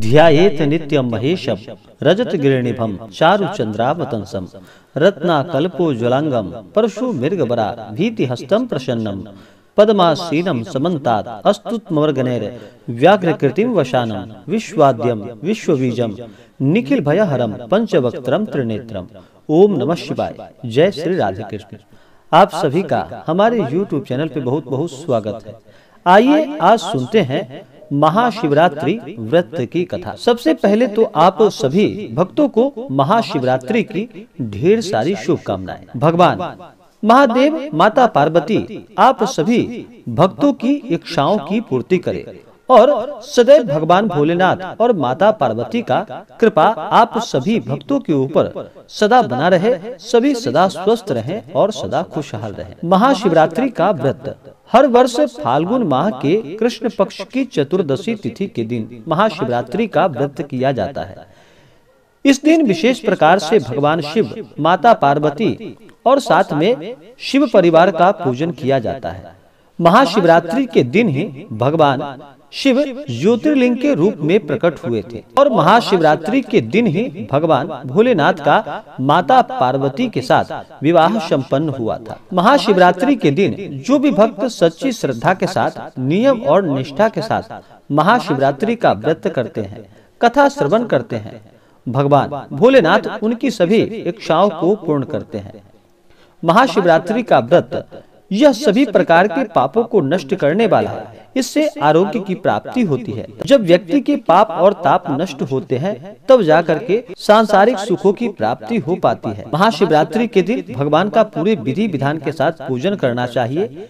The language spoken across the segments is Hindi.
ध्यात नित्यम महेशम रजत गिरणिभम चारु चंद्रावतंसम रत्नाकल्पो ज्वलांगम परशु मृग बरा भीति हस्तम प्रसन्नम पद्मासीनम समन्तात अस्तुत्मवर्गनेर व्याघ्रकृतिम वशानम विश्वाद्यम विश्वबीजम निखिल भयहरम पंचवक्त्रम त्रिनेत्रम ओम नमः शिवाय जय श्री राधे कृष्ण आप सभी का हमारे YouTube चैनल पे बहुत बहुत स्वागत है आइए आज सुनते हैं महाशिवरात्रि व्रत की कथा सबसे पहले तो आप सभी भक्तों को महाशिवरात्रि की ढेर सारी शुभकामनाएं भगवान महादेव माता पार्वती आप सभी भक्तों की इच्छाओं की पूर्ति करें और सदैव भगवान भोलेनाथ और माता पार्वती का कृपा आप सभी भक्तों के ऊपर सदा बना रहे सभी सदा स्वस्थ रहें और सदा खुशहाल रहें महाशिवरात्रि का व्रत हर वर्ष फाल्गुन माह के कृष्ण पक्ष की चतुर्दशी तिथि के दिन महाशिवरात्रि का व्रत किया जाता है इस दिन विशेष प्रकार से भगवान शिव माता पार्वती और साथ में शिव परिवार का पूजन किया जाता है महाशिवरात्रि के दिन ही भगवान शिव ज्योतिर्लिंग के रूप में प्रकट हुए थे और महाशिवरात्रि के दिन ही भगवान भोलेनाथ का माता पार्वती के साथ विवाह संपन्न हुआ था महाशिवरात्रि के दिन जो भी भक्त सच्ची श्रद्धा के साथ नियम और निष्ठा के साथ महाशिवरात्रि का व्रत करते हैं कथा श्रवण करते हैं भगवान भोलेनाथ उनकी सभी इच्छाओं को पूर्ण करते हैं महाशिवरात्रि का व्रत यह सभी प्रकार के पापों को नष्ट करने वाला है इससे आरोग्य की प्राप्ति होती है जब व्यक्ति के पाप और ताप नष्ट होते हैं तब जा के सांसारिक सुखों की प्राप्ति हो पाती है महाशिवरात्रि के दिन भगवान का पूरे विधि विधान के साथ पूजन करना चाहिए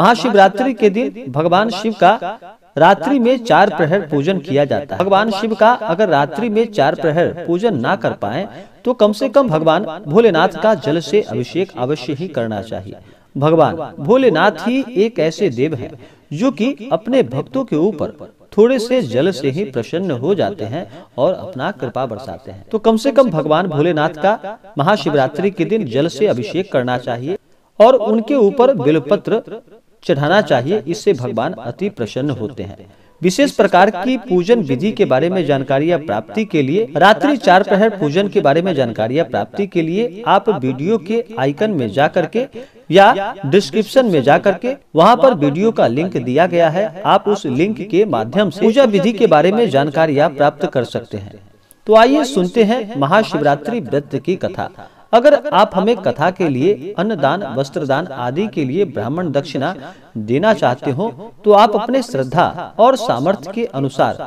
महाशिवरात्रि के दिन भगवान शिव का रात्रि में चार प्रहर पूजन किया जाता है भगवान शिव का अगर रात्रि में चार प्रहर पूजन ना कर पाए तो कम से तो कम भगवान भोलेनाथ का जल से अभिषेक अवश्य ही करना चाहिए भगवान भोलेनाथ ही एक ऐसे देव हैं जो कि अपने भक्तों के ऊपर थोड़े से जल से ही प्रसन्न हो जाते हैं और अपना कृपा बरसाते हैं तो कम से कम भगवान भोलेनाथ का महाशिवरात्रि के दिन जल से अभिषेक करना चाहिए और उनके ऊपर बिलपत्र चढ़ाना चाहिए इससे भगवान अति प्रसन्न होते हैं विशेष प्रकार की पूजन विधि के बारे में जानकारियाँ प्राप्ति के लिए रात्रि चार प्रहर पूजन के बारे में जानकारियाँ प्राप्ति के लिए आप वीडियो के आइकन में जा के या डिस्क्रिप्शन में जा के वहाँ पर वीडियो का लिंक दिया गया है आप उस लिंक के माध्यम से पूजा विधि के बारे में जानकारियाँ प्राप्त कर सकते हैं तो, तो आइए सुनते हैं महाशिवरात्रि व्रत की कथा अगर आप हमें कथा के लिए अन्नदान वस्त्रदान आदि के लिए ब्राह्मण दक्षिणा देना चाहते हो तो आप तो अपने श्रद्धा और सामर्थ्य के अनुसार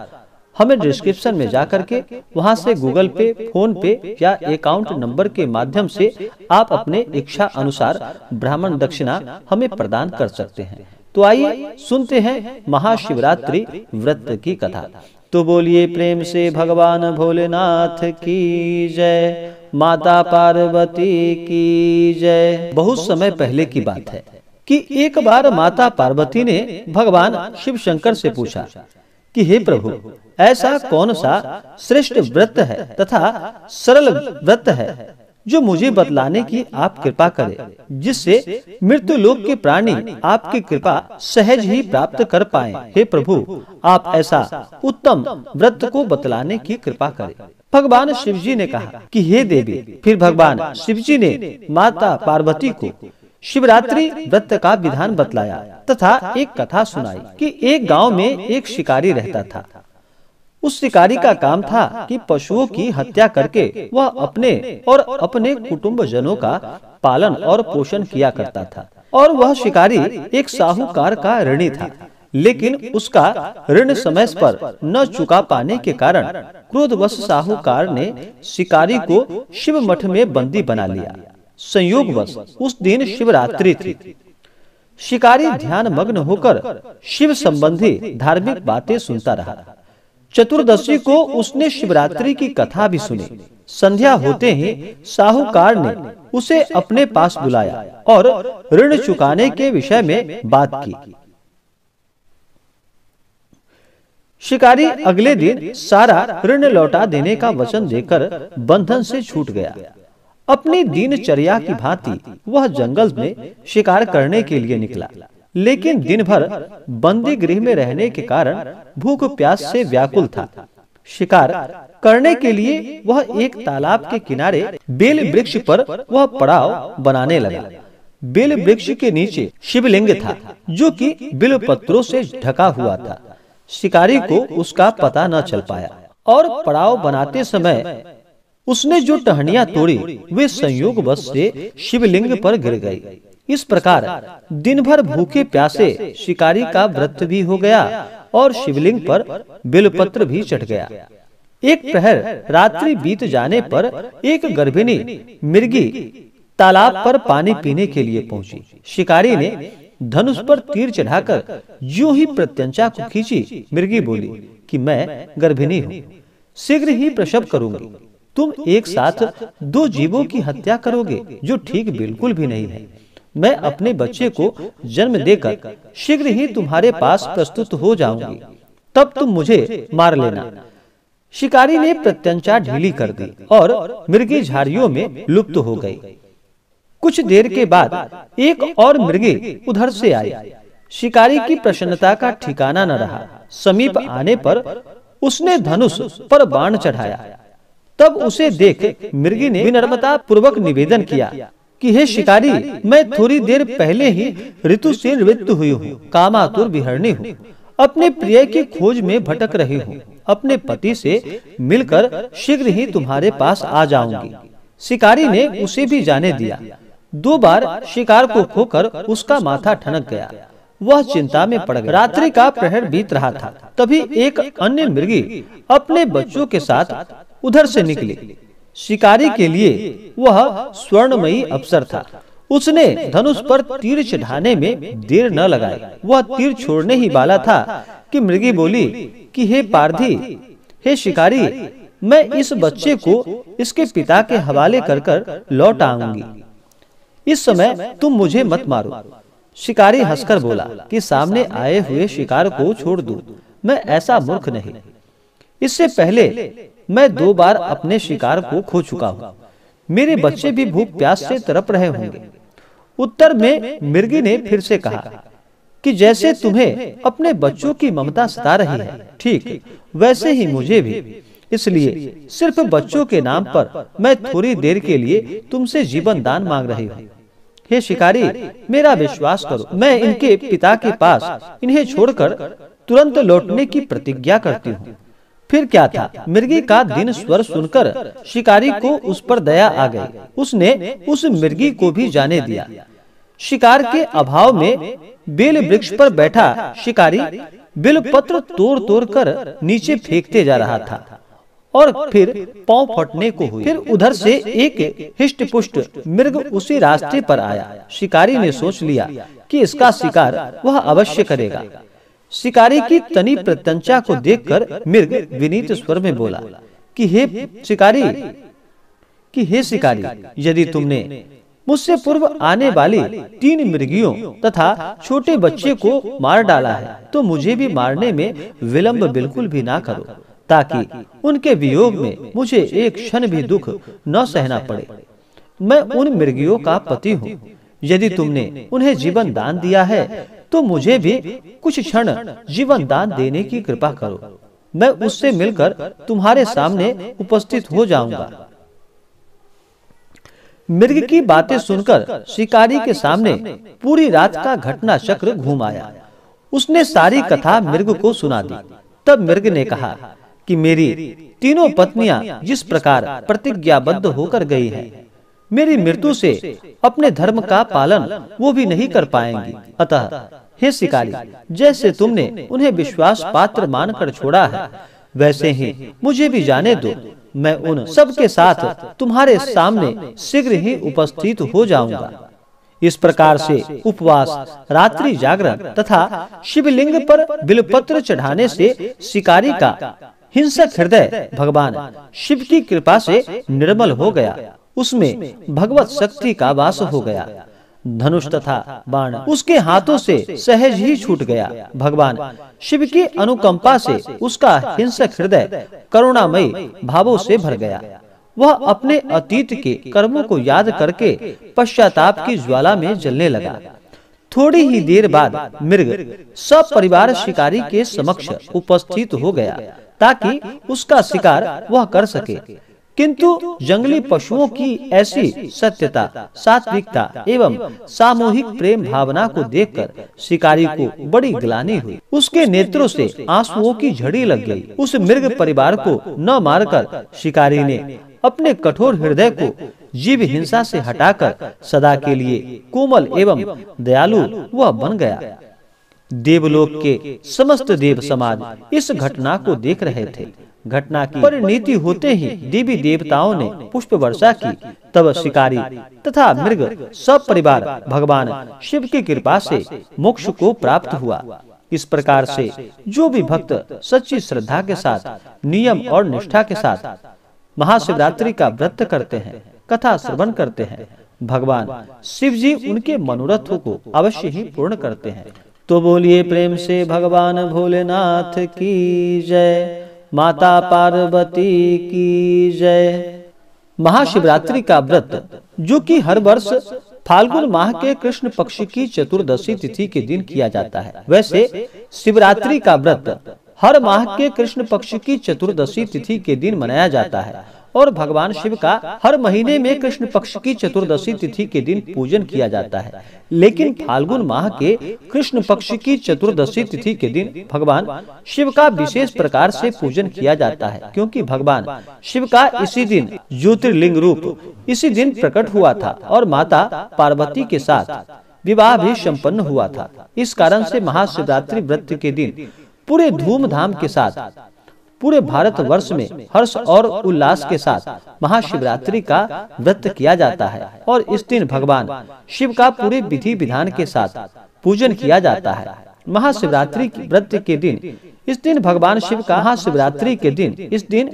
हमें डिस्क्रिप्शन में जाकर के वहां से गूगल पे फोन पे या अकाउंट नंबर के माध्यम से आप अपने इच्छा अनुसार ब्राह्मण दक्षिणा हमें प्रदान कर सकते हैं तो आइए तो सुनते हैं महाशिवरात्रि व्रत की कथा तो बोलिए प्रेम से भगवान भोलेनाथ की जय माता पार्वती की जय बहुत समय पहले की बात है कि एक बार माता पार्वती ने भगवान शिव शंकर से पूछा कि हे प्रभु ऐसा कौन सा श्रेष्ठ व्रत है तथा सरल व्रत है जो मुझे बतलाने की आप कृपा करें जिससे मृत्यु लोक के प्राणी आपकी कृपा सहज ही प्राप्त कर पाए हे प्रभु आप ऐसा उत्तम व्रत को बतलाने की कृपा करें भगवान शिव जी ने कहा कि हे देवी फिर भगवान शिव जी ने माता पार्वती को शिवरात्रि व्रत का विधान बतलाया तथा एक कथा सुनाई कि एक गांव में एक शिकारी रहता था उस शिकारी का काम था कि पशुओं की हत्या करके वह अपने और अपने कुटुंब जनों का पालन और पोषण किया करता था और वह शिकारी एक साहूकार का ऋणी था लेकिन उसका ऋण समय पर न चुका पाने के कारण क्रोधवश साहूकार ने शिकारी को शिव मठ में बंदी बना लिया संयोगवश उस दिन शिवरात्रि थी शिकारी ध्यान मग्न होकर शिव संबंधी धार्मिक बातें सुनता रहा चतुर्दशी को उसने शिवरात्रि की कथा भी सुनी संध्या होते ही साहूकार ने उसे अपने पास बुलाया और ऋण चुकाने के विषय में बात की शिकारी अगले दिन सारा ऋण लौटा देने का वचन देकर बंधन से छूट गया अपनी दिनचर्या की भांति वह जंगल में शिकार करने के लिए निकला लेकिन दिन भर बंदी गृह में रहने के कारण भूख प्यास से व्याकुल था शिकार करने के लिए वह एक तालाब के किनारे बेल वृक्ष पर वह पड़ाव बनाने लगा बेल वृक्ष के नीचे शिवलिंग था जो कि बिल पत्रों से ढका हुआ था शिकारी को उसका पता न चल पाया और पड़ाव बनाते समय उसने जो टहनिया तोड़ी वे संयोग बस से शिवलिंग पर गिर गई इस प्रकार दिन भर भूखे प्यासे शिकारी का व्रत भी हो गया और शिवलिंग पर बिलपत्र भी चढ़ गया एक पहर रात्रि बीत जाने पर एक गर्भिणी मिर्गी तालाब पर पानी पीने के लिए पहुंची। शिकारी ने धनुष पर तीर चढ़ाकर यूं ही प्रत्यंचा को खींची मिर्गी बोली कि मैं गर्भिणी हूँ शीघ्र ही प्रसव करूंगी तुम एक साथ दो जीवों की हत्या करोगे जो ठीक बिल्कुल भी नहीं है मैं अपने बच्चे को जन्म देकर शीघ्र ही तुम्हारे पास प्रस्तुत हो जाऊंगी तब तुम मुझे मार लेना शिकारी ने प्रत्यंचा ढीली कर दी और मिर्गी झाड़ियों में लुप्त हो गई कुछ देर के बाद एक और मृगे उधर से आई शिकारी की प्रसन्नता का ठिकाना न रहा समीप आने पर उसने धनुष पर बाण चढ़ाया तब उसे देख मृगी ने विनम्रता पूर्वक निवेदन किया कि हे शिकारी मैं थोड़ी देर पहले ही ऋतु से निवृत्त हुई हूँ कामातुर विहरणी हूँ अपने प्रिय की खोज में भटक रही हूँ अपने पति से मिलकर शीघ्र ही तुम्हारे पास आ जाऊंगी शिकारी ने उसे भी जाने दिया दो बार शिकार को खोकर उसका माथा ठनक गया वह चिंता में पड़ गया रात्रि का प्रहर बीत रहा था तभी एक अन्य मिर्गी अपने बच्चों के साथ उधर से निकली शिकारी के लिए वह स्वर्णमयी अवसर था उसने धनुष पर तीर चढ़ाने में देर न लगाई वह तीर छोड़ने ही वाला था कि मृगी बोली कि हे पारधी हे शिकारी मैं इस बच्चे को इसके पिता के हवाले कर कर लौट आऊंगी इस समय तुम मुझे मत मारो शिकारी हंसकर बोला कि सामने आए हुए शिकार को छोड़ दो मैं ऐसा मूर्ख नहीं इससे पहले मैं दो बार अपने शिकार को खो चुका हूँ मेरे बच्चे भी भूख प्यास से तरप रहे होंगे उत्तर में मिर्गी ने फिर से कहा कि जैसे तुम्हें अपने बच्चों की ममता सता रही है ठीक वैसे ही मुझे भी इसलिए सिर्फ बच्चों के नाम पर मैं थोड़ी देर के लिए तुमसे जीवन दान मांग रही हूँ हे शिकारी मेरा विश्वास करो मैं इनके पिता के पास इन्हें छोड़कर तुरंत लौटने की प्रतिज्ञा करती हूँ फिर क्या था मिर्गी का दिन स्वर सुनकर शिकारी को उस पर दया आ गई उसने उस मिर्गी को भी जाने दिया शिकार के अभाव में बेल वृक्ष पर बैठा शिकारी बिल पत्र तोड़ तोड़ कर नीचे फेंकते जा रहा था और फिर पाँव फटने को हुई फिर उधर से एक हिष्ट पुष्ट मृग उसी रास्ते पर आया शिकारी ने सोच लिया कि इसका शिकार वह अवश्य करेगा शिकारी की तनी प्रत्यंचा को देखकर मृग विनीत स्वर में बोला कि हे शिकारी कि हे शिकारी यदि तुमने मुझसे पूर्व आने वाली तीन मृगियों तथा छोटे बच्चे को मार डाला है तो मुझे भी मारने में विलम्ब बिल्कुल भी ना करो ताकि उनके वियोग में मुझे एक क्षण भी दुख न सहना पड़े मैं उन मृगियों का पति हूँ यदि तुमने उन्हें जीवन दान दिया है तो मुझे भी कुछ क्षण जीवन दान देने की कृपा करो मैं उससे मिलकर तुम्हारे सामने उपस्थित हो जाऊंगा मृग की बातें सुनकर शिकारी के सामने पूरी रात का घटना चक्र घूम आया उसने सारी कथा मृग को सुना दी तब मृग ने कहा कि मेरी तीनों पत्नियां जिस प्रकार प्रतिज्ञाबद्ध होकर गई हैं, मेरी मृत्यु से अपने धर्म का पालन वो भी नहीं कर पाएंगी अतः हे शिकारी जैसे तुमने उन्हें विश्वास पात्र मानकर छोड़ा है वैसे ही मुझे भी जाने दो मैं उन सब के साथ तुम्हारे सामने शीघ्र ही उपस्थित हो जाऊंगा इस प्रकार से उपवास रात्रि जागरण तथा शिवलिंग पर बिलपत्र चढ़ाने से शिकारी का हिंसक हृदय भगवान शिव की कृपा से निर्मल हो गया उसमें भगवत शक्ति का वास हो गया धनुष तथा बाण उसके हाथों से सहज ही छूट गया भगवान शिव की अनुकंपा से उसका हिंसक हृदय करुणामयी भावों से भर गया वह अपने अतीत के कर्मों को याद करके पश्चाताप की ज्वाला में जलने लगा थोड़ी ही देर बाद मृग सब परिवार शिकारी के समक्ष उपस्थित हो गया ताकि उसका शिकार वह कर सके किंतु जंगली पशुओं की ऐसी सत्यता सात्विकता एवं सामूहिक प्रेम भावना को देखकर शिकारी को बड़ी ग्लानी हुई उसके नेत्रों से आंसुओं की झड़ी लग गई उस मृग परिवार को न मारकर शिकारी ने अपने कठोर हृदय को जीव हिंसा से हटाकर सदा के लिए कोमल एवं दयालु वह बन गया देवलोक के समस्त देव समाज इस घटना को देख रहे थे घटना की परिणीति होते ही देवी देवताओं ने पुष्प वर्षा की तब शिकारी तथा मृग सब परिवार भगवान शिव की कृपा से मोक्ष को प्राप्त हुआ इस प्रकार से जो भी भक्त सच्ची श्रद्धा के साथ नियम और निष्ठा के साथ महाशिवरात्रि का व्रत करते हैं कथा श्रवण करते हैं भगवान शिव जी उनके मनोरथों को अवश्य ही पूर्ण करते हैं तो बोलिए प्रेम से भगवान भोलेनाथ की जय माता पार्वती की जय महाशिवरात्रि का व्रत जो कि हर वर्ष फाल्गुन माह के कृष्ण पक्ष की चतुर्दशी तिथि के दिन किया जाता है वैसे शिवरात्रि का व्रत हर माह के कृष्ण पक्ष की चतुर्दशी तिथि के दिन मनाया जाता है और भगवान शिव का हर महीने में कृष्ण पक्ष की चतुर्दशी तिथि के दिन पूजन किया जाता है लेकिन फाल्गुन माह के कृष्ण पक्ष की चतुर्दशी तिथि के दिन भगवान शिव का विशेष प्रकार से पूजन किया जाता है क्योंकि भगवान शिव का इसी दिन ज्योतिर्लिंग रूप इसी दिन प्रकट हुआ था और माता पार्वती के साथ विवाह भी संपन्न हुआ था इस कारण से महाशिवरात्रि व्रत के दिन पूरे धूमधाम के साथ पूरे भारत वर्ष में हर्ष और उल्लास के साथ महाशिवरात्रि का व्रत किया जाता है और इस दिन भगवान शिव का पूरे विधि विधान के साथ पूजन किया जाता है महाशिवरात्रि व्रत के दिन इस दिन भगवान शिव का महाशिवरात्रि के दिन इस दिन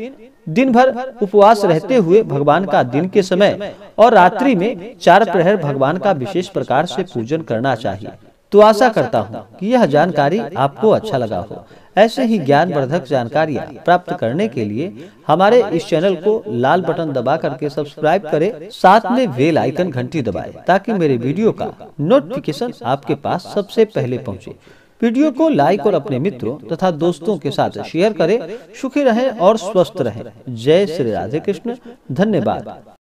दिन भर उपवास रहते हुए भगवान का दिन के समय और रात्रि में चार प्रहर भगवान का विशेष प्रकार से पूजन करना चाहिए तो आशा करता हूँ कि यह जानकारी आपको अच्छा लगा हो ऐसे ही ज्ञान वर्धक जानकारियाँ प्राप्त करने के लिए हमारे इस चैनल को लाल बटन दबा करके सब्सक्राइब करें साथ में बेल आइकन घंटी दबाएं ताकि मेरे वीडियो का नोटिफिकेशन आपके पास सबसे पहले पहुंचे। वीडियो को लाइक और अपने मित्रों तथा दोस्तों के साथ शेयर करें सुखी रहें और स्वस्थ रहें जय श्री राधे कृष्ण धन्यवाद